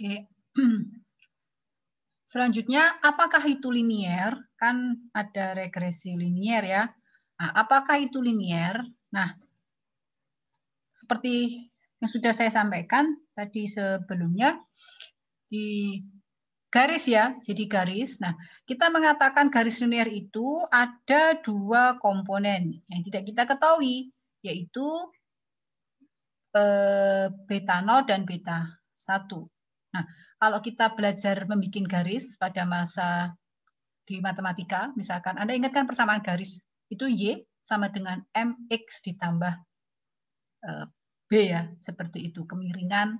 Oke. Selanjutnya, apakah itu linier? Kan ada regresi linier ya. Nah, apakah itu linier? Nah, seperti yang sudah saya sampaikan tadi sebelumnya, di garis ya, jadi garis. Nah, kita mengatakan garis linier itu ada dua komponen yang tidak kita ketahui, yaitu eh, beta 0 dan beta 1. Nah, kalau kita belajar membuat garis pada masa di matematika, misalkan Anda ingatkan persamaan garis, itu Y sama dengan MX ditambah eh, B ya, seperti itu, kemiringan,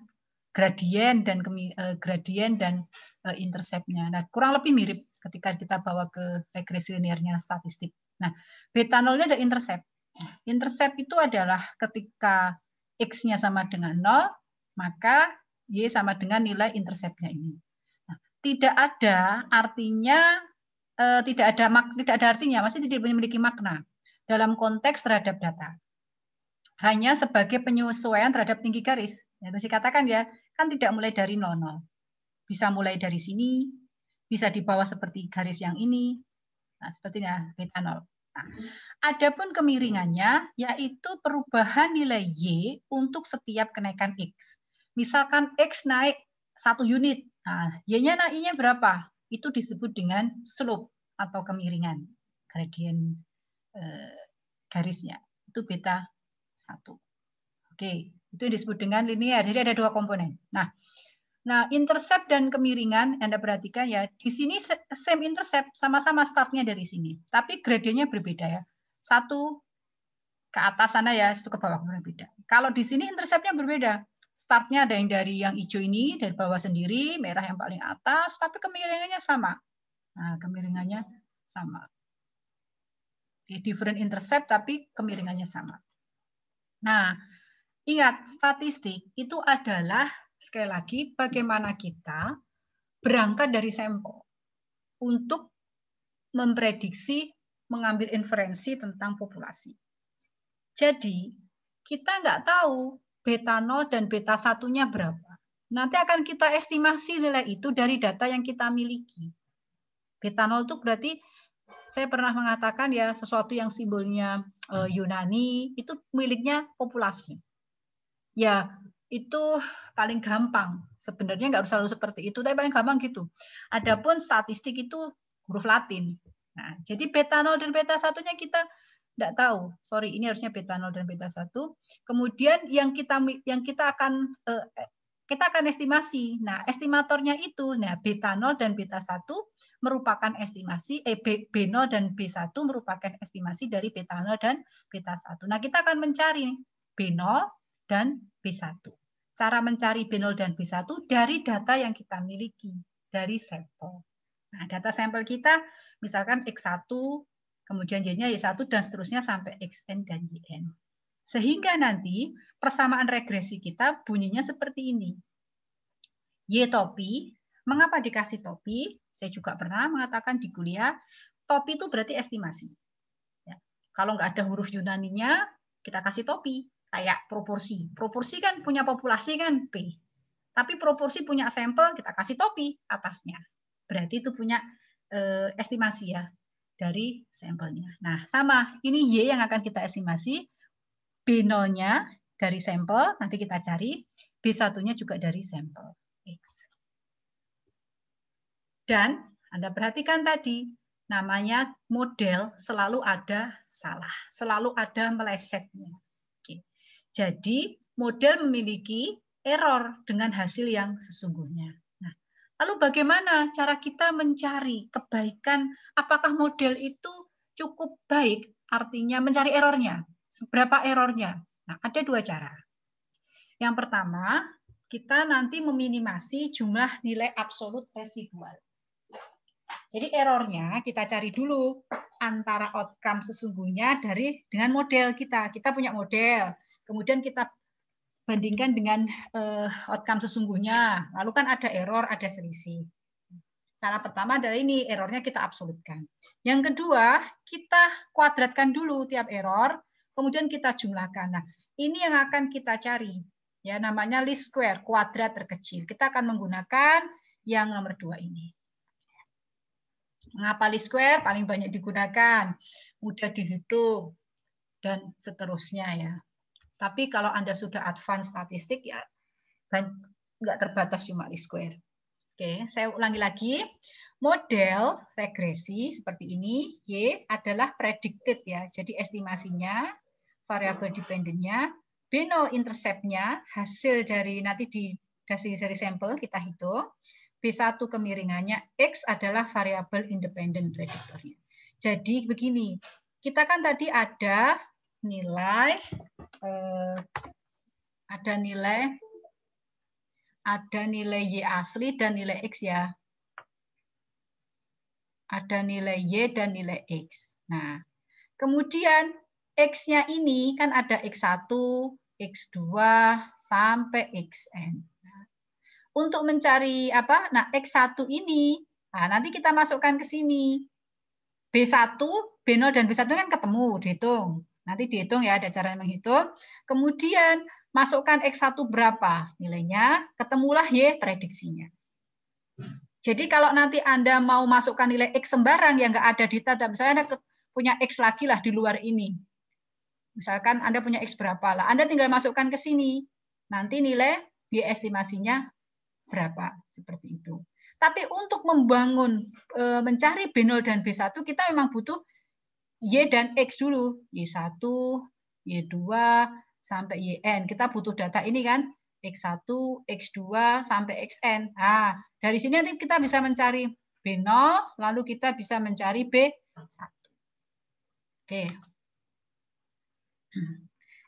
gradien dan eh, gradien dan eh, intersepnya. Nah, kurang lebih mirip ketika kita bawa ke regresi linearnya statistik. Nah, beta nolnya ada intercept. Intercept itu adalah ketika x-nya sama dengan 0, maka Y sama dengan nilai interseptnya ini. Nah, tidak ada artinya eh, tidak ada mak, tidak ada artinya, masih tidak memiliki makna dalam konteks terhadap data. Hanya sebagai penyesuaian terhadap tinggi garis. Ya, terus dikatakan ya, kan tidak mulai dari 00. Bisa mulai dari sini, bisa di bawah seperti garis yang ini. Nah, sepertinya ah, beta 0. Nah, adapun kemiringannya yaitu perubahan nilai y untuk setiap kenaikan x. Misalkan X naik satu unit, nah, Y-nya naiknya berapa? Itu disebut dengan slope atau kemiringan, gradien eh, garisnya. Itu beta satu. Oke, itu yang disebut dengan linear. Jadi ada dua komponen. Nah, nah intercept dan kemiringan Anda perhatikan ya, di sini same intercept sama-sama startnya dari sini, tapi gradiennya berbeda ya. Satu ke atas sana ya, satu ke bawah berbeda. Kalau di sini interceptnya berbeda startnya ada yang dari yang hijau ini dari bawah sendiri, merah yang paling atas, tapi kemiringannya sama. Nah, kemiringannya sama. Okay, different intercept tapi kemiringannya sama. Nah, ingat statistik itu adalah sekali lagi bagaimana kita berangkat dari sampel untuk memprediksi mengambil inferensi tentang populasi. Jadi, kita nggak tahu beta 0 dan beta satunya berapa. Nanti akan kita estimasi nilai itu dari data yang kita miliki. Beta 0 itu berarti saya pernah mengatakan ya sesuatu yang simbolnya eh, hmm. Yunani itu miliknya populasi. Ya, itu paling gampang. Sebenarnya nggak harus selalu seperti itu, tapi paling gampang gitu. Adapun statistik itu huruf Latin. Nah, jadi beta 0 dan beta satunya kita tidak tahu. Sorry, ini harusnya beta 0 dan beta 1. Kemudian yang kita yang kita akan eh, kita akan estimasi. Nah, estimatornya itu, nah beta 0 dan beta 1 merupakan estimasi, eh, B0 dan B1 merupakan estimasi dari beta 0 dan beta 1. Nah, kita akan mencari B0 dan B1. Cara mencari B0 dan B1 dari data yang kita miliki, dari sampel. Nah, data sampel kita misalkan X1, kemudian Y-nya Y1 dan seterusnya sampai XN dan YN. Sehingga nanti persamaan regresi kita bunyinya seperti ini. Y topi, mengapa dikasih topi? Saya juga pernah mengatakan di kuliah, topi itu berarti estimasi. Ya. Kalau nggak ada huruf Yunaninya, kita kasih topi. Kayak proporsi. Proporsi kan punya populasi kan P. Tapi proporsi punya sampel, kita kasih topi atasnya. Berarti itu punya eh, estimasi ya dari sampelnya. Nah, sama. Ini Y yang akan kita estimasi. B0-nya dari sampel, nanti kita cari. B1-nya juga dari sampel. X. Dan Anda perhatikan tadi, namanya model selalu ada salah, selalu ada melesetnya. Oke. Jadi model memiliki error dengan hasil yang sesungguhnya. Lalu bagaimana cara kita mencari kebaikan? Apakah model itu cukup baik? Artinya mencari errornya. Seberapa errornya? Nah, ada dua cara. Yang pertama, kita nanti meminimasi jumlah nilai absolut residual. Jadi errornya kita cari dulu antara outcome sesungguhnya dari dengan model kita. Kita punya model, kemudian kita bandingkan dengan uh, outcome sesungguhnya. Lalu kan ada error, ada selisih. Cara pertama adalah ini, errornya kita absolutkan. Yang kedua, kita kuadratkan dulu tiap error, kemudian kita jumlahkan. Nah, ini yang akan kita cari. Ya, namanya least square, kuadrat terkecil. Kita akan menggunakan yang nomor dua ini. Mengapa least square paling banyak digunakan? Mudah dihitung dan seterusnya ya. Tapi kalau Anda sudah advance statistik ya nggak terbatas cuma least square. Oke, saya ulangi lagi. Model regresi seperti ini Y adalah predicted ya. Jadi estimasinya variabel dependennya, B 0 interceptnya hasil dari nanti di dari seri sampel kita hitung. B1 kemiringannya X adalah variabel independen prediktornya. Jadi begini, kita kan tadi ada nilai eh, ada nilai ada nilai y asli dan nilai x ya. Ada nilai y dan nilai x. Nah, kemudian x-nya ini kan ada x1, x2 sampai xn. untuk mencari apa? Nah, x1 ini nah nanti kita masukkan ke sini. B1, B0 dan B1 kan ketemu, dihitung. Nanti dihitung ya, ada cara menghitung. Kemudian masukkan X1 berapa nilainya, ketemulah Y prediksinya. Jadi kalau nanti Anda mau masukkan nilai X sembarang yang enggak ada di data misalnya Anda punya X lagi lah di luar ini. Misalkan Anda punya X berapa lah, Anda tinggal masukkan ke sini. Nanti nilai Y estimasinya berapa, seperti itu. Tapi untuk membangun, e, mencari B0 dan B1, kita memang butuh Y dan X dulu. Y1, Y2, sampai YN. Kita butuh data ini kan. X1, X2, sampai XN. Nah, dari sini nanti kita bisa mencari B0, lalu kita bisa mencari B1. Oke.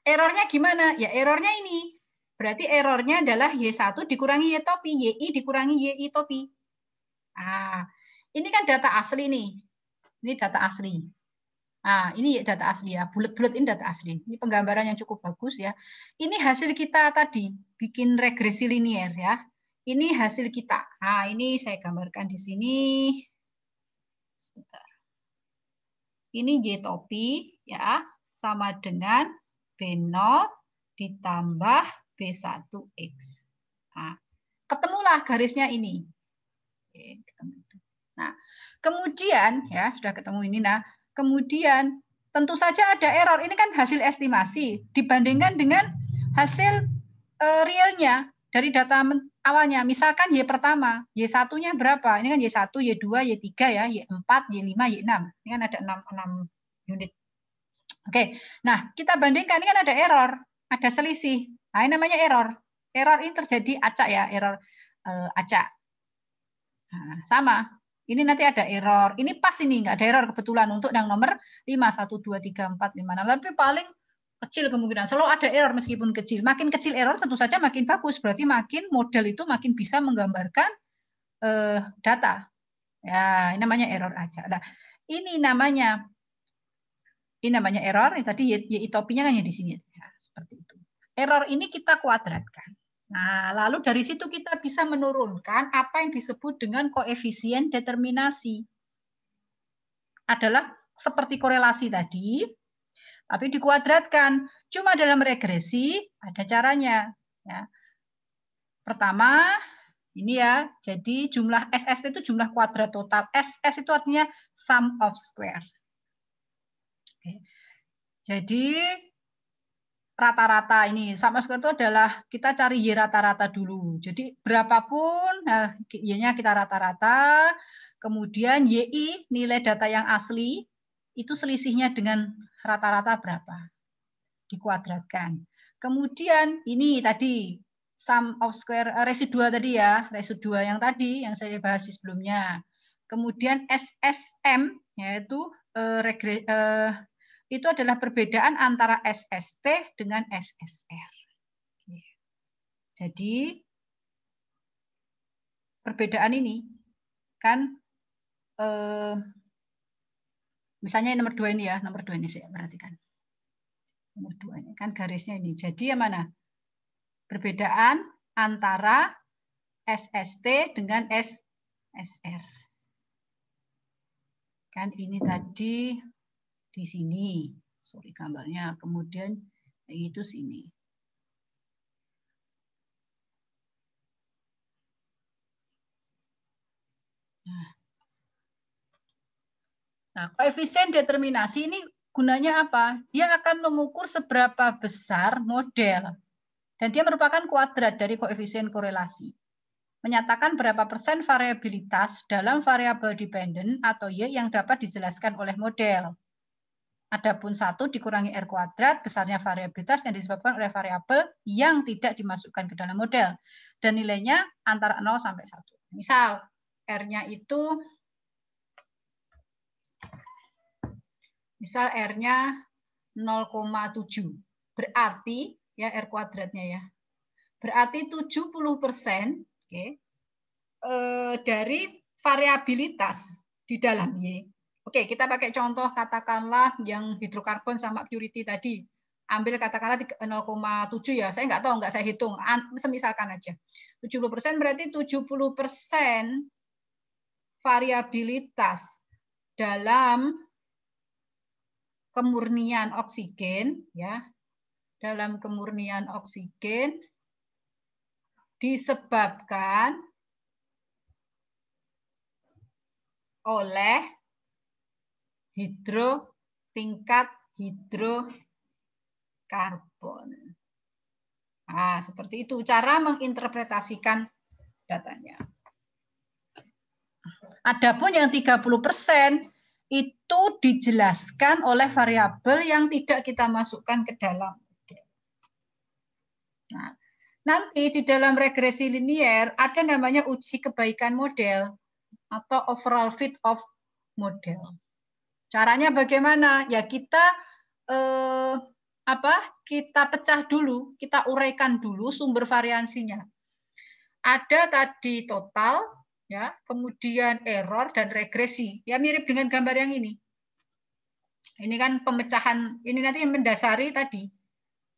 Errornya gimana? Ya errornya ini. Berarti errornya adalah Y1 dikurangi Y topi, YI dikurangi YI topi. Ah, ini kan data asli nih. Ini data asli. Ah ini data asli ya, bulat-bulat ini data asli. Ini penggambaran yang cukup bagus ya. Ini hasil kita tadi bikin regresi linier ya. Ini hasil kita. Nah, ini saya gambarkan di sini. Sebentar. Ini Y topi ya, sama dengan B0 ditambah B1X. Nah, ketemulah garisnya ini. Oke, ketemu Nah, kemudian ya sudah ketemu ini nah Kemudian tentu saja ada error. Ini kan hasil estimasi dibandingkan dengan hasil uh, realnya dari data awalnya. Misalkan Y pertama, Y satunya berapa? Ini kan Y1, Y2, Y3 ya, Y4, Y5, Y6. Ini kan ada 6, 6 unit. Oke, nah kita bandingkan ini kan ada error, ada selisih. Nah, ini namanya error. Error ini terjadi acak ya, error uh, acak. Nah, sama, ini nanti ada error. Ini pas ini nggak ada error kebetulan untuk yang nomor 5 1 2 3 4 5 6. Tapi paling kecil kemungkinan selalu ada error meskipun kecil. Makin kecil error tentu saja makin bagus. Berarti makin model itu makin bisa menggambarkan uh, data. Ya, ini namanya error aja. Nah, ini namanya ini namanya error. Ini tadi y, y topinya kan di sini. Ya, seperti itu. Error ini kita kuadratkan. Nah, lalu dari situ kita bisa menurunkan apa yang disebut dengan koefisien determinasi. Adalah seperti korelasi tadi, tapi dikuadratkan. Cuma dalam regresi ada caranya. Ya. Pertama, ini ya, jadi jumlah SS itu jumlah kuadrat total. SS itu artinya sum of square. Oke. Jadi rata-rata ini sama square itu adalah kita cari y rata-rata dulu. Jadi berapapun nah, y-nya kita rata-rata, kemudian yi nilai data yang asli itu selisihnya dengan rata-rata berapa? Dikuadratkan. Kemudian ini tadi sum of square eh, residual tadi ya, residual yang tadi yang saya bahas sebelumnya. Kemudian SSM yaitu eh, eh, itu adalah perbedaan antara SST dengan SSR. Jadi perbedaan ini kan eh, misalnya nomor dua ini ya, nomor dua ini saya perhatikan. Nomor dua ini kan garisnya ini. Jadi yang mana? Perbedaan antara SST dengan SSR. Kan ini tadi di sini. Sorry gambarnya. Kemudian itu sini. Nah. nah, koefisien determinasi ini gunanya apa? Dia akan mengukur seberapa besar model. Dan dia merupakan kuadrat dari koefisien korelasi. Menyatakan berapa persen variabilitas dalam variabel dependent atau Y yang dapat dijelaskan oleh model. Adapun satu dikurangi R kuadrat, besarnya variabilitas yang disebabkan oleh variabel yang tidak dimasukkan ke dalam model. Dan nilainya antara 0 sampai 1. Misal, R-nya itu, misal R-nya 0,7. Berarti, ya R kuadratnya ya, berarti 70 persen okay, eh, dari variabilitas di dalam Y Oke, kita pakai contoh katakanlah yang hidrokarbon sama purity tadi. Ambil katakanlah 0,7 ya. Saya nggak tahu, nggak saya hitung. Semisalkan aja. 70% berarti 70% variabilitas dalam kemurnian oksigen ya dalam kemurnian oksigen disebabkan oleh hidro tingkat hidrokarbon. Nah, seperti itu cara menginterpretasikan datanya. Adapun yang 30% itu dijelaskan oleh variabel yang tidak kita masukkan ke dalam. Nah, nanti di dalam regresi linier ada namanya uji kebaikan model atau overall fit of model. Caranya bagaimana? Ya kita eh, apa? Kita pecah dulu, kita uraikan dulu sumber variansinya. Ada tadi total, ya, kemudian error dan regresi. Ya mirip dengan gambar yang ini. Ini kan pemecahan, ini nanti yang mendasari tadi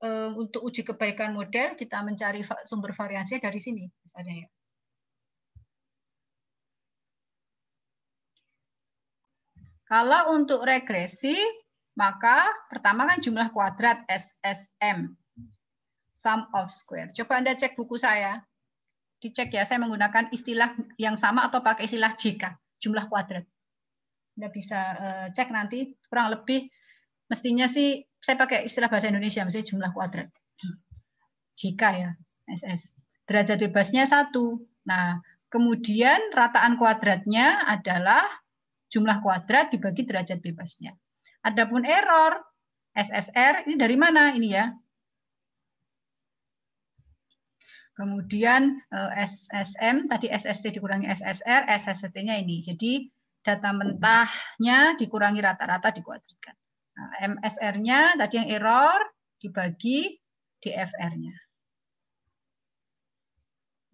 eh, untuk uji kebaikan model kita mencari sumber variansinya dari sini misalnya ya. Kalau untuk regresi, maka pertama kan jumlah kuadrat SSM, sum of square. Coba Anda cek buku saya. Dicek ya, saya menggunakan istilah yang sama atau pakai istilah JK, jumlah kuadrat. Anda bisa eh, cek nanti kurang lebih mestinya sih saya pakai istilah bahasa Indonesia mestinya jumlah kuadrat. Jika ya, SS. Derajat bebasnya satu. Nah, kemudian rataan kuadratnya adalah jumlah kuadrat dibagi derajat bebasnya. Adapun error SSR ini dari mana ini ya? Kemudian eh, SSM tadi SST dikurangi SSR, SST-nya ini. Jadi data mentahnya dikurangi rata-rata dikuadratkan. Nah, MSR-nya tadi yang error dibagi DFR-nya.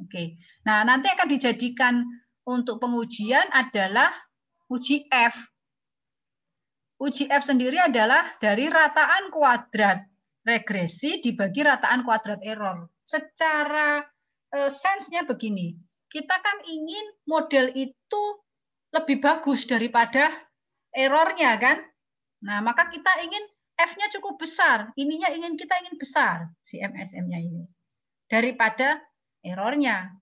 Oke. Nah, nanti akan dijadikan untuk pengujian adalah uji F. Uji F sendiri adalah dari rataan kuadrat regresi dibagi rataan kuadrat error. Secara uh, sensenya begini, kita kan ingin model itu lebih bagus daripada errornya kan? Nah, maka kita ingin F-nya cukup besar, ininya ingin kita ingin besar si MSM-nya ini daripada errornya.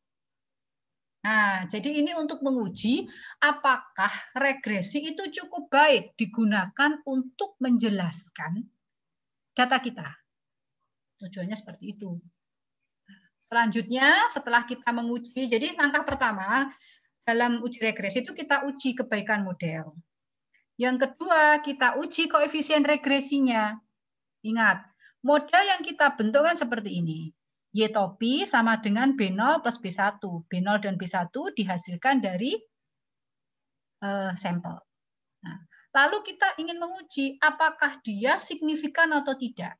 Nah, jadi ini untuk menguji apakah regresi itu cukup baik digunakan untuk menjelaskan data kita. Tujuannya seperti itu. Selanjutnya, setelah kita menguji, jadi langkah pertama dalam uji regresi itu kita uji kebaikan model. Yang kedua, kita uji koefisien regresinya. Ingat, model yang kita bentuk kan seperti ini. Y topi sama dengan B0 plus B1. B0 dan B1 dihasilkan dari uh, sampel. Nah, lalu kita ingin menguji apakah dia signifikan atau tidak.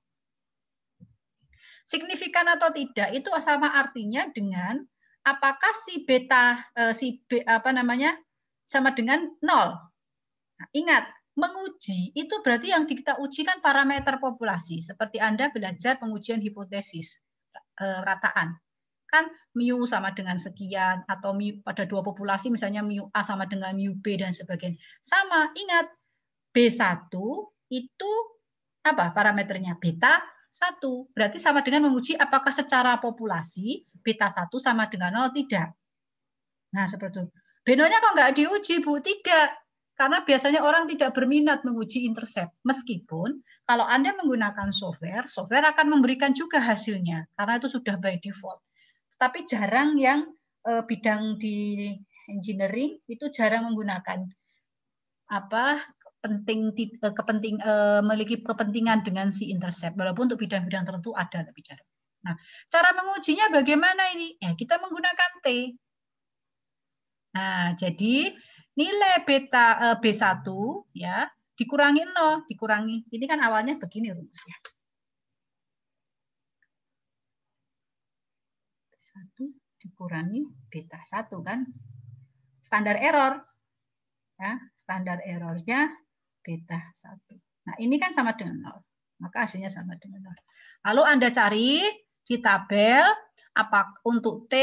Signifikan atau tidak itu sama artinya dengan apakah si beta uh, si B, apa namanya sama dengan nol. Nah, ingat, menguji itu berarti yang kita ujikan parameter populasi. Seperti Anda belajar pengujian hipotesis. Eh, rataan. Kan mu sama dengan sekian, atau mu, pada dua populasi misalnya mu A sama dengan mu B dan sebagainya. Sama, ingat, B1 itu apa parameternya? Beta 1. Berarti sama dengan menguji apakah secara populasi beta 1 sama dengan 0, tidak. Nah, seperti itu. Benonya kok nggak diuji, Bu? Tidak. Karena biasanya orang tidak berminat menguji intercept. Meskipun kalau Anda menggunakan software, software akan memberikan juga hasilnya karena itu sudah by default. Tapi jarang yang eh, bidang di engineering itu jarang menggunakan apa penting eh, kepenting eh, memiliki kepentingan dengan si intercept walaupun untuk bidang-bidang tertentu ada tapi jarang. Nah, cara mengujinya bagaimana ini? Ya, kita menggunakan T. Nah, jadi nilai beta eh, B1 ya dikurangi 0, dikurangi. Ini kan awalnya begini rumusnya. B1 dikurangi beta 1 kan. Standar error. Ya, standar errornya beta 1. Nah, ini kan sama dengan 0. Maka hasilnya sama dengan 0. Lalu Anda cari di tabel apa untuk T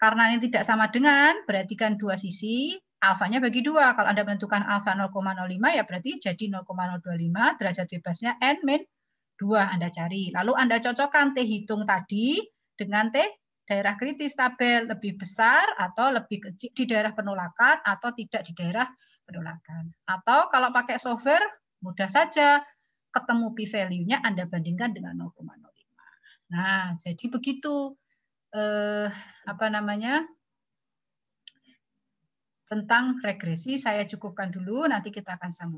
karena ini tidak sama dengan, berarti kan dua sisi, alfanya bagi dua. Kalau Anda menentukan alfa 0,05 ya berarti jadi 0,025 derajat bebasnya n min 2 Anda cari. Lalu Anda cocokkan T hitung tadi dengan T daerah kritis tabel lebih besar atau lebih kecil di daerah penolakan atau tidak di daerah penolakan. Atau kalau pakai software mudah saja ketemu p value-nya Anda bandingkan dengan 0,05. Nah, jadi begitu eh apa namanya? tentang regresi saya cukupkan dulu, nanti kita akan sambung.